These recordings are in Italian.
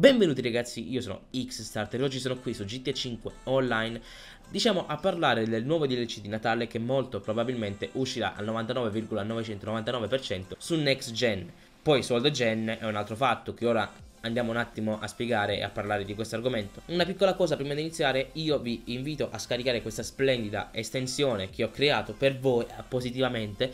Benvenuti ragazzi, io sono Xstarter e oggi sono qui su GTA 5 Online diciamo a parlare del nuovo DLC di Natale che molto probabilmente uscirà al 99,999% su Next Gen poi su Old Gen è un altro fatto che ora andiamo un attimo a spiegare e a parlare di questo argomento. Una piccola cosa prima di iniziare, io vi invito a scaricare questa splendida estensione che ho creato per voi appositivamente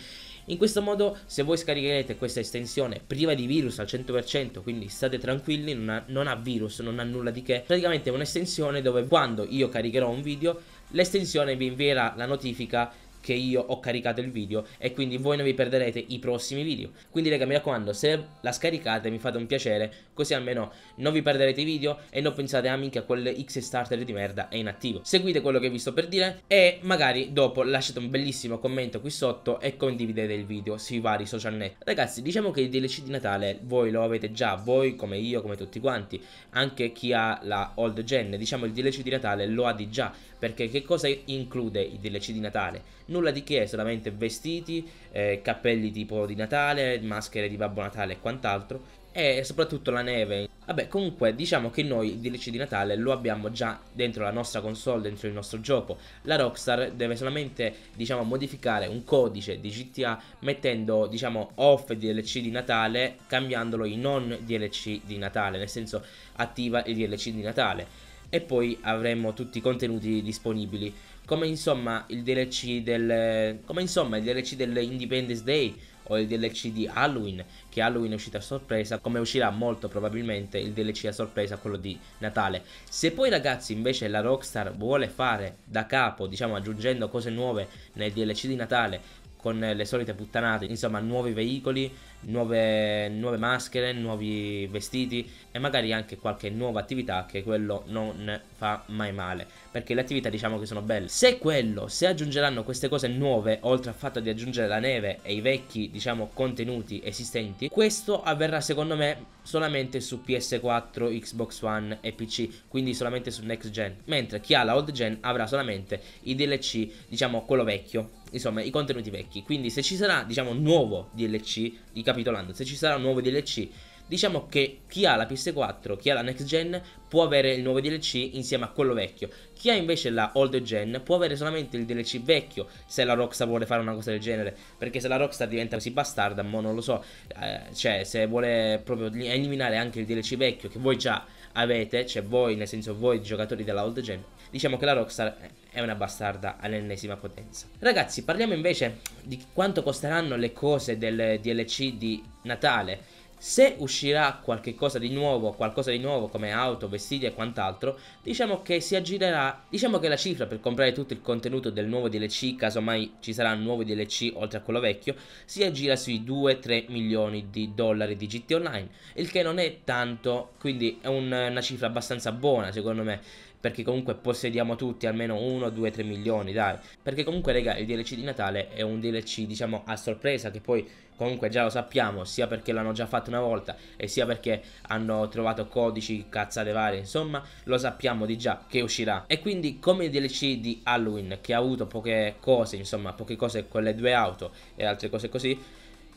in questo modo se voi scaricherete questa estensione priva di virus al 100%, quindi state tranquilli, non ha, non ha virus, non ha nulla di che, praticamente è un'estensione dove quando io caricherò un video, l'estensione vi invierà la notifica che io ho caricato il video e quindi voi non vi perderete i prossimi video. Quindi raga mi raccomando se la scaricate mi fate un piacere così almeno non vi perderete i video e non pensate a ah, minchia quel X starter di merda è inattivo. Seguite quello che vi sto per dire e magari dopo lasciate un bellissimo commento qui sotto e condividete il video sui vari social net. Ragazzi diciamo che il DLC di Natale voi lo avete già, voi come io, come tutti quanti, anche chi ha la old gen, diciamo il DLC di Natale lo ha di già perché che cosa include il DLC di Natale? nulla di che, solamente vestiti, eh, cappelli tipo di Natale, maschere di Babbo Natale e quant'altro, e soprattutto la neve. Vabbè, comunque diciamo che noi il DLC di Natale lo abbiamo già dentro la nostra console, dentro il nostro gioco. La Rockstar deve solamente, diciamo, modificare un codice di GTA mettendo, diciamo, off DLC di Natale, cambiandolo in non DLC di Natale, nel senso attiva il DLC di Natale e poi avremo tutti i contenuti disponibili come insomma il DLC del come insomma il DLC dell'Independence Day o il DLC di Halloween che Halloween è uscito a sorpresa come uscirà molto probabilmente il DLC a sorpresa quello di Natale se poi ragazzi invece la Rockstar vuole fare da capo diciamo aggiungendo cose nuove nel DLC di Natale con le solite puttanate, insomma nuovi veicoli, nuove, nuove maschere, nuovi vestiti e magari anche qualche nuova attività che quello non fa mai male, perché le attività diciamo che sono belle. Se quello, se aggiungeranno queste cose nuove, oltre al fatto di aggiungere la neve e i vecchi diciamo contenuti esistenti, questo avverrà secondo me solamente su PS4, Xbox One e PC, quindi solamente su next gen, mentre chi ha la old gen avrà solamente i DLC, diciamo quello vecchio insomma, i contenuti vecchi. Quindi se ci sarà, diciamo, nuovo DLC, ricapitolando, se ci sarà un nuovo DLC, diciamo che chi ha la PS4, chi ha la next gen, può avere il nuovo DLC insieme a quello vecchio. Chi ha invece la old gen può avere solamente il DLC vecchio, se la Rockstar vuole fare una cosa del genere, perché se la Rockstar diventa così bastarda, mo non lo so, eh, cioè se vuole proprio eliminare anche il DLC vecchio, che voi già avete, cioè voi, nel senso voi giocatori della old gen, diciamo che la Rockstar è una bastarda all'ennesima potenza. Ragazzi, parliamo invece di quanto costeranno le cose del DLC di Natale se uscirà qualche cosa di nuovo, qualcosa di nuovo come auto, vestiti e quant'altro, diciamo che si aggirerà, diciamo che la cifra per comprare tutto il contenuto del nuovo DLC, casomai ci sarà un nuovo DLC oltre a quello vecchio, si aggira sui 2-3 milioni di dollari di GT Online, il che non è tanto, quindi è un, una cifra abbastanza buona secondo me perché comunque possediamo tutti almeno 1, 2, 3 milioni, dai. Perché comunque, raga, il DLC di Natale è un DLC, diciamo, a sorpresa, che poi comunque già lo sappiamo, sia perché l'hanno già fatto una volta e sia perché hanno trovato codici, cazzate varie, insomma, lo sappiamo di già che uscirà. E quindi come il DLC di Halloween, che ha avuto poche cose, insomma, poche cose con le due auto e altre cose così,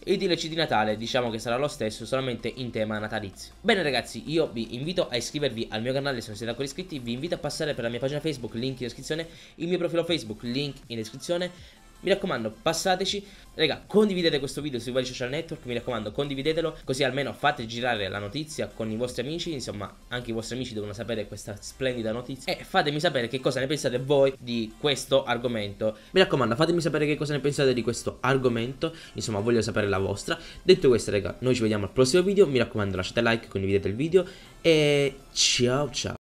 e il DLC di Natale diciamo che sarà lo stesso solamente in tema natalizio Bene ragazzi io vi invito a iscrivervi al mio canale se non siete ancora iscritti Vi invito a passare per la mia pagina Facebook link in descrizione Il mio profilo Facebook link in descrizione mi raccomando, passateci. Raga, condividete questo video sui vari social network, mi raccomando, condividetelo, così almeno fate girare la notizia con i vostri amici, insomma, anche i vostri amici devono sapere questa splendida notizia e fatemi sapere che cosa ne pensate voi di questo argomento. Mi raccomando, fatemi sapere che cosa ne pensate di questo argomento, insomma, voglio sapere la vostra. Detto questo, raga, noi ci vediamo al prossimo video, mi raccomando, lasciate like, condividete il video e ciao ciao.